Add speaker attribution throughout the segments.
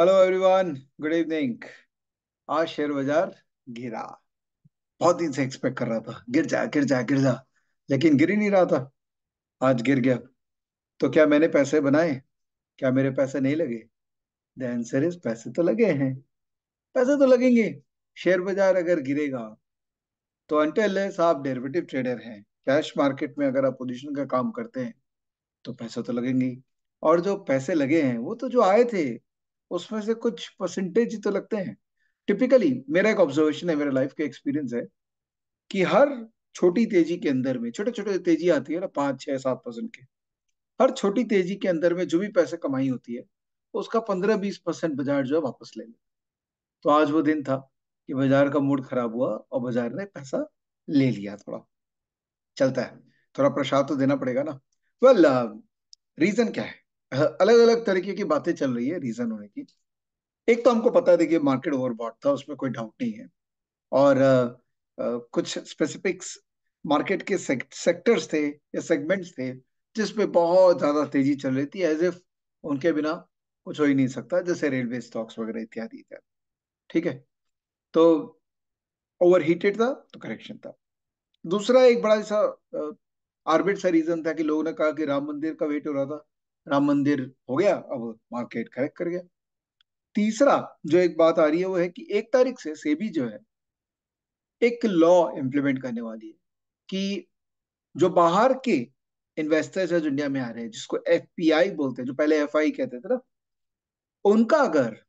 Speaker 1: Hello everyone good evening आज share बाजार गिरा बहुत दिन से एक्सपेक्ट कर रहा था गिर जा गिर जा गिर जा लेकिन गिर ही नहीं रहा था आज गिर गया तो क्या मैंने पैसे बनाए क्या मेरे पैसे नहीं लगे द आंसर इज पैसे तो लगे हैं पैसे तो लगेंगे शेयर बाजार अगर गिरेगा तो अंटेल आप डेरिवेटिव ट्रेडर हैं कैश मार्केट में अगर आप पोजिशन का काम करते हैं तो पैसे तो लगेंगे और जो पैसे लगे हैं वो तो जो आए थे उसमें से कुछ परसेंटेज तो लगते हैं टिपिकली मेरा एक ऑब्जर्वेशन है मेरे लाइफ का एक्सपीरियंस है कि हर छोटी तेजी के अंदर में छोटे छोटे तेजी आती है ना पांच छह सात परसेंट के हर छोटी तेजी के अंदर में जो भी पैसे कमाई होती है उसका पंद्रह बीस परसेंट बाजार जो है वापस ले लेता तो आज वो दिन था कि बाजार का मूड खराब हुआ और बाजार ने पैसा ले लिया थोड़ा चलता है थोड़ा प्रसाद तो देना पड़ेगा ना वेल रीजन uh, क्या है अलग अलग तरीके की बातें चल रही है रीजन होने की एक तो हमको पता है देखिए मार्केट ओवरबॉट था उसमें कोई डाउट नहीं है और आ, आ, कुछ स्पेसिफिक्स मार्केट के सेक, सेक्टर्स थे या सेगमेंट्स थे जिसपे बहुत ज्यादा तेजी चल रही थी एज इफ उनके बिना कुछ हो ही नहीं सकता जैसे रेलवे स्टॉक्स वगैरह इत्यादि इत्यादि ठीक है तो ओवर हीटेड था तो करेक्शन था दूसरा एक बड़ा ऐसा आर्बिट सा रीजन था कि लोगों ने कहा कि राम मंदिर का वेट हो रहा था राम मंदिर हो गया अब मार्केट करेक्ट कर गया तीसरा जो एक बात आ रही है वो है कि एक तारीख से सेबी जो है एक लॉ इम्प्लीमेंट करने वाली है कि जो बाहर के इन्वेस्टर्स है जो इंडिया में आ रहे हैं जिसको एफ बोलते हैं जो पहले एफ कहते थे ना उनका अगर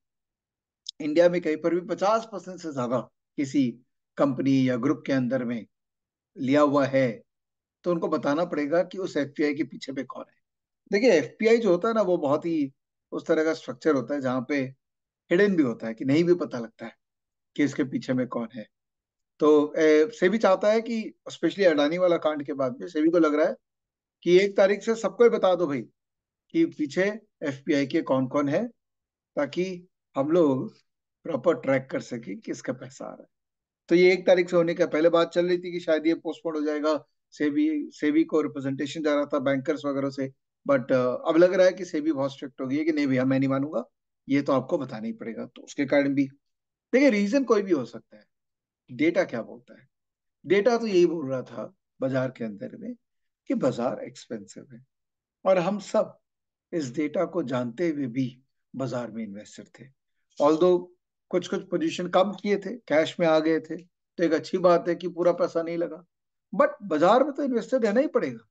Speaker 1: इंडिया में कहीं पर भी पचास परसेंट से ज्यादा किसी कंपनी या ग्रुप के अंदर में लिया हुआ है तो उनको बताना पड़ेगा कि उस एफ के पीछे पे कौन है देखिए एफपीआई जो होता है ना वो बहुत ही उस तरह का स्ट्रक्चर होता है जहाँ पे हिडन भी होता है कि नहीं भी पता लगता है कि इसके पीछे में कौन है तो ए, भी चाहता है कि स्पेशली अडानी वाला कांड के बाद में सेबी को लग रहा है कि एक तारीख से सबको बता दो भाई कि पीछे एफ के कौन कौन है ताकि हम लोग प्रॉपर ट्रैक कर सके किसका पैसा आ रहा है तो ये एक तारीख से होने का पहले बात चल रही थी कि शायद ये पोस्टपोन हो जाएगा सेबी सेबी को रिप्रेजेंटेशन जा रहा था बैंकर्स वगैरह से बट uh, अब लग रहा है कि सेबी बहुत स्ट्रिक्ट हो गई है कि नहीं भैया मैं नहीं मानूंगा ये तो आपको बताना ही पड़ेगा तो उसके कारण भी देखिए रीजन कोई भी हो सकता है डेटा क्या बोलता है डेटा तो यही बोल रहा था बाजार के अंदर में कि बाजार एक्सपेंसिव है और हम सब इस डेटा को जानते हुए भी बाजार में इन्वेस्टर थे ऑल कुछ कुछ पोजीशन कम किए थे कैश में आ गए थे तो एक अच्छी बात है कि पूरा पैसा नहीं लगा बट बाजार में तो इन्वेस्टर रहना ही पड़ेगा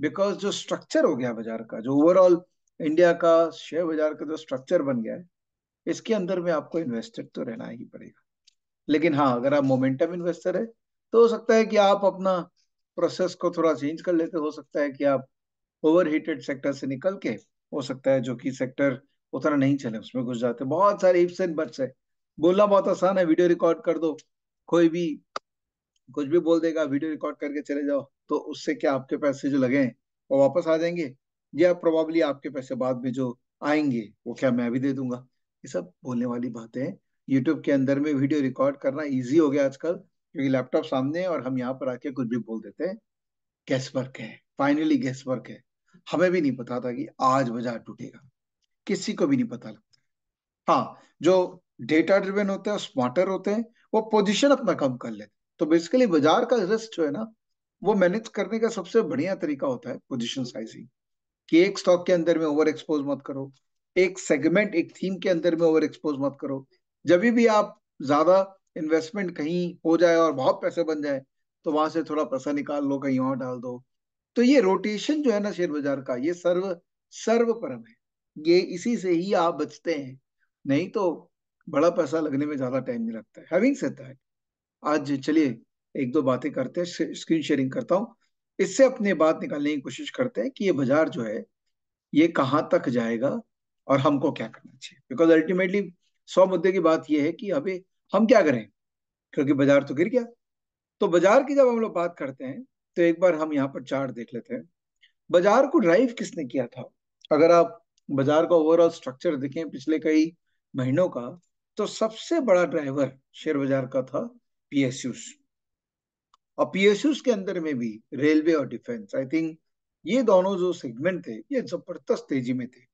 Speaker 1: बिकॉज जो स्ट्रक्चर हो गया बाजार का जो ओवरऑल इंडिया का शेयर बाजार का जो स्ट्रक्चर बन गया है इसके अंदर में आपको इन्वेस्टेड तो रहना ही पड़ेगा लेकिन हाँ अगर आप मोमेंटम इन्वेस्टर है तो हो सकता है कि आप अपना प्रोसेस को थोड़ा चेंज कर लेते हो सकता है कि आप ओवर हीटेड सेक्टर से निकल के हो सकता है जो कि सेक्टर उतना नहीं चले उसमें घुस जाते बहुत सारे इफ्स एंड बट्स है बोलना बहुत आसान है वीडियो रिकॉर्ड कर दो कोई भी कुछ भी बोल देगा वीडियो रिकॉर्ड करके चले जाओ तो उससे क्या आपके पैसे जो लगे वो वापस आ जाएंगे या प्रोबेबली आपके पैसे बाद में जो आएंगे वो क्या मैं भी दे दूंगा ये सब बोलने वाली बातें यूट्यूब के अंदर में वीडियो रिकॉर्ड करना ईजी हो गया आजकल क्योंकि लैपटॉप सामने है और हम यहाँ पर आके कुछ भी बोल देते हैं गैस वर्क है फाइनली गैस वर्क है हमें भी नहीं पता था कि आज बाजार टूटेगा किसी को भी नहीं पता लगता हाँ जो डेटा ड्रिवेन होते हैं स्मार्टर होते हैं वो पोजिशन अपना कम कर लेते तो बेसिकली बाजार का रिस्क जो है ना वो मैनेज करने का सबसे बढ़िया तरीका होता है पोजिशन साइजिंग कि एक स्टॉक के अंदर में ओवर एक्सपोज मत करो एक सेगमेंट एक थीम के अंदर में ओवर एक्सपोज मत करो जब भी आप ज्यादा इन्वेस्टमेंट कहीं हो जाए और बहुत पैसे बन जाए तो वहां से थोड़ा पैसा निकाल लो कहीं और डाल दो तो ये रोटेशन जो है ना शेयर बाजार का ये सर्व सर्व परम है ये इसी से ही आप बचते हैं नहीं तो बड़ा पैसा लगने में ज्यादा टाइम नहीं लगता है हैविंग दैट आज चलिए एक दो बातें करते हैं स्क्रीन शेयरिंग करता हूँ इससे अपने बात निकालने की कोशिश करते हैं कि ये बाजार जो है ये कहाँ तक जाएगा और हमको क्या करना चाहिए बिकॉज अल्टीमेटली सौ मुद्दे की बात यह है कि अभी हम क्या करें क्योंकि बाजार तो गिर गया तो बाजार की जब हम लोग बात करते हैं तो एक बार हम यहाँ पर चार्ट देख लेते हैं बाजार को ड्राइव किसने किया था अगर आप बाजार का ओवरऑल स्ट्रक्चर देखें पिछले कई महीनों का तो सबसे बड़ा ड्राइवर शेयर बाजार का था पीएसयूस और पीएसयूस के अंदर में भी रेलवे और डिफेंस आई थिंक ये दोनों जो सेगमेंट थे ये जबरदस्त तेजी में थे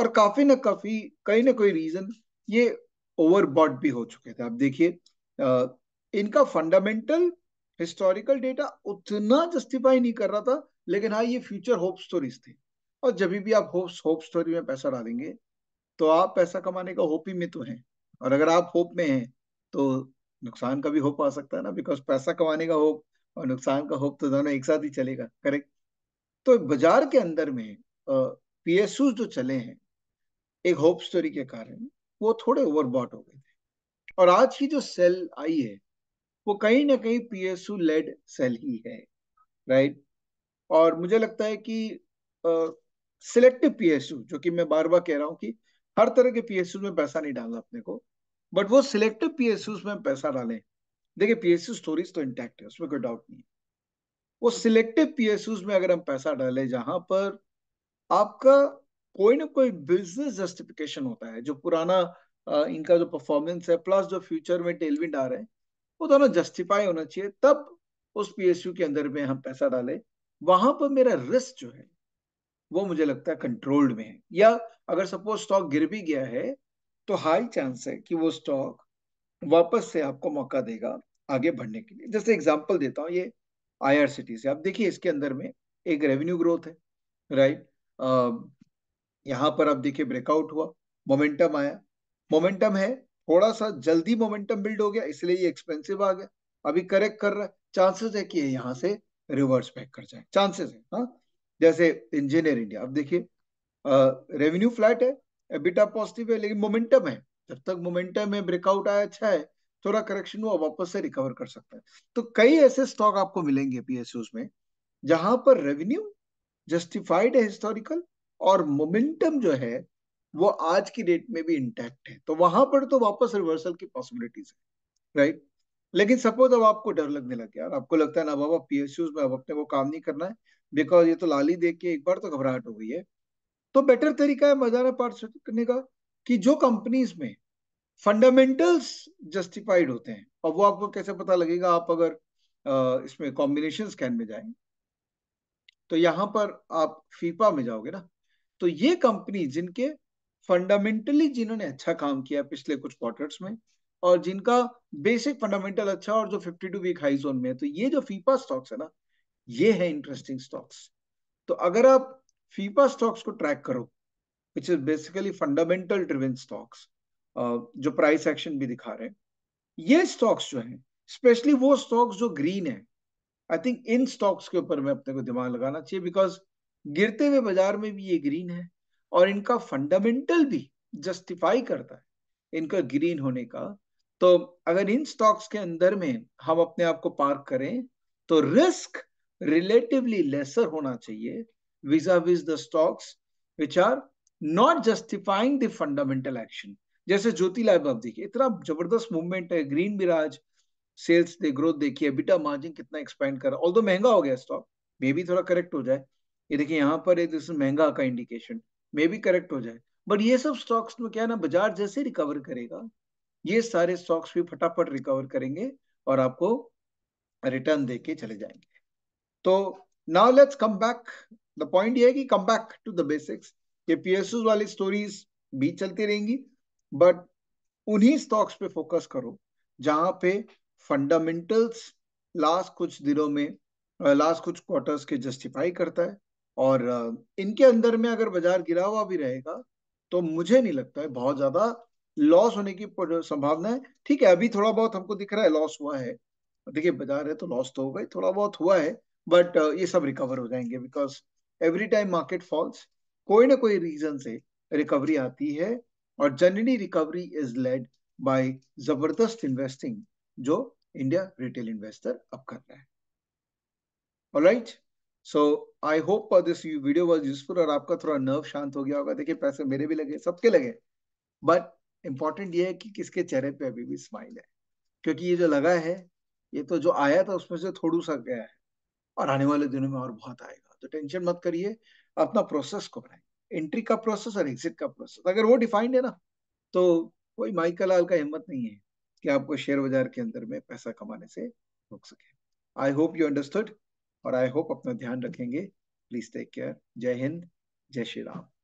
Speaker 1: और काफी ना काफी कहीं ना कोई रीजन ये ओवरबॉड भी हो चुके थे आप देखिए इनका फंडामेंटल हिस्टोरिकल डेटा उतना जस्टिफाई नहीं कर रहा था लेकिन हाँ ये फ्यूचर होप स्टोरीज थी और जब भी आप होप होप स्टोरी में पैसा डालेंगे तो आप पैसा कमाने का होप ही में तो हैं और अगर आप होप में हैं तो नुकसान का भी होप आ सकता है ना बिकॉज पैसा कमाने का होप और नुकसान का होप तो दोनों एक साथ ही चलेगा करेक्ट तो बाजार के अंदर में पीएसयू जो चले हैं एक होप स्टोरी के कारण वो थोड़े ओवरबॉट हो गए थे और आज की जो सेल आई है वो कहीं ना कहीं पीएसयू लेड सेल ही है राइट और मुझे लगता है कि सिलेक्टिव पीएसयू जो कि मैं बार बार कह रहा हूँ कि हर तरह के पीएसयू में पैसा नहीं डालना अपने को बट वो सिलेक्टिव पीएसयूज में पैसा डालें देखिए पीएसयू स्टोरीज तो इंटैक्ट है उसमें कोई डाउट नहीं है वो सिलेक्टिव पीएसयू में अगर हम पैसा डालें जहां पर आपका कोई ना कोई बिजनेस जस्टिफिकेशन होता है जो पुराना इनका जो परफॉर्मेंस है प्लस जो फ्यूचर में टेलविंड आ रहे हैं वो दोनों जस्टिफाई होना चाहिए तब उस पीएसयू के अंदर में हम पैसा डालें वहां पर मेरा रिस्क जो है वो मुझे लगता है कंट्रोल्ड में है या अगर सपोज स्टॉक गिर भी गया है तो हाई चांस है कि वो स्टॉक वापस से आपको मौका देगा आगे बढ़ने के लिए जैसे एग्जाम्पल देता हूँ ये आईआरसीटी से आप देखिए इसके अंदर में एक रेवेन्यू ग्रोथ है राइट यहाँ पर आप देखिए ब्रेकआउट हुआ मोमेंटम आया मोमेंटम है थोड़ा सा जल्दी मोमेंटम बिल्ड हो गया इसलिए ये एक्सपेंसिव आ गया अभी करेक्ट कर रहा है चांसेस है कि यहाँ से रिवर्स बैक कर जाए चांसेस है हा? जैसे इंजीनियर इंडिया अब देखिए रेवेन्यू फ्लैट है बीटा पॉजिटिव है लेकिन मोमेंटम है जब तक मोमेंटम है ब्रेकआउट आया अच्छा है थोड़ा करेक्शन हुआ वापस से रिकवर कर सकता है तो कई ऐसे स्टॉक आपको मिलेंगे पीएसयूज में जहां पर रेवेन्यू जस्टिफाइड है हिस्टोरिकल और मोमेंटम जो है वो आज की डेट में भी इंटैक्ट है तो वहां पर तो वापस रिवर्सल की पॉसिबिलिटीज है राइट लेकिन सपोज अब आपको डर लगने लग गया आपको लगता है ना बाबा पीएसयूज में अब अपने वो काम नहीं करना है बिकॉज ये तो लाली देख के एक बार तो घबराहट हो गई है तो बेटर तरीका है मजारा पार्ट करने का कि जो कंपनीज में फंडामेंटल्स जस्टिफाइड होते हैं और वो आपको कैसे पता लगेगा आप अगर इसमें कॉम्बिनेशन स्कैन में जाए तो यहां पर आप फीफा में जाओगे ना तो ये कंपनी जिनके फंडामेंटली जिन्होंने अच्छा काम किया पिछले कुछ क्वार्टर्स में और जिनका बेसिक फंडामेंटल अच्छा और जो 52 वीक हाई जोन में है तो ये जो फीफा स्टॉक्स है ना ये है इंटरेस्टिंग स्टॉक्स तो अगर आप फीफा स्टॉक्स को ट्रैक करो which is basically fundamental driven stocks जो प्राइस एक्शन भी दिखा रहे हैं ये स्टॉक्स जो हैं स्पेशली वो स्टॉक्स जो ग्रीन है आई थिंक इन स्टॉक्स के ऊपर मैं अपने को दिमाग लगाना चाहिए बिकॉज गिरते हुए बाजार में भी ये ग्रीन है और इनका फंडामेंटल भी जस्टिफाई करता है इनका ग्रीन होने का तो अगर इन स्टॉक्स के अंदर में हम अपने आप को पार्क करें तो रिस्क रिलेटिवली लेसर होना चाहिए vis-a-vis -vis the stocks which are not justifying the fundamental action जैसे ज्योति लाइव आप देखिए इतना जबरदस्त मूवमेंट है ग्रीन भी सेल्स दे ग्रोथ देखिए बिटा मार्जिन कितना एक्सपेंड कर ऑल दो महंगा हो गया स्टॉक मे भी थोड़ा करेक्ट हो जाए ये देखिए यहाँ पर एक महंगा का इंडिकेशन मे भी करेक्ट हो जाए बट ये सब स्टॉक्स में क्या ना बाजार जैसे रिकवर करेगा ये सारे स्टॉक्स भी फटाफट रिकवर करेंगे और आपको रिटर्न दे चले जाएंगे तो now let's come back the point ये है कि come back to the basics ये पीएसयू वाली स्टोरीज भी चलती रहेंगी बट उन्हीं स्टॉक्स पे फोकस करो जहां पे फंडामेंटल्स लास्ट कुछ दिनों में लास्ट कुछ क्वार्टर्स के जस्टिफाई करता है और इनके अंदर में अगर बाजार गिरा हुआ भी रहेगा तो मुझे नहीं लगता है बहुत ज्यादा लॉस होने की संभावना है ठीक है अभी थोड़ा बहुत हमको दिख रहा है लॉस हुआ है देखिए बाजार है तो लॉस तो हो गई थोड़ा बहुत हुआ है बट ये सब रिकवर हो जाएंगे because every time market falls कोई ना कोई रीजन से रिकवरी आती है और generally recovery is led by जबरदस्त इन्वेस्टिंग जो इंडिया रिटेल इन्वेस्टर अब कर रहे है alright so I hope this video was useful और आपका थोड़ा नर्व शांत हो गया होगा देखिए पैसे मेरे भी लगे सबके लगे बट इम्पॉर्टेंट ये है कि किसके चेहरे पे अभी भी स्माइल है क्योंकि ये जो लगा है ये तो जो आया था उसमें से थोड़ा सा गया है और आने वाले दिनों में और बहुत आएगा तो टेंशन मत करिए अपना प्रोसेस को बनाइए एंट्री का प्रोसेस और एग्जिट का प्रोसेस अगर वो डिफाइंड है ना तो कोई माइकल लाल का हिम्मत नहीं है कि आपको शेयर बाजार के अंदर में पैसा कमाने से रोक सके आई होप यू अंडरस्टूड और आई होप अपना ध्यान रखेंगे प्लीज टेक केयर जय हिंद जय श्री राम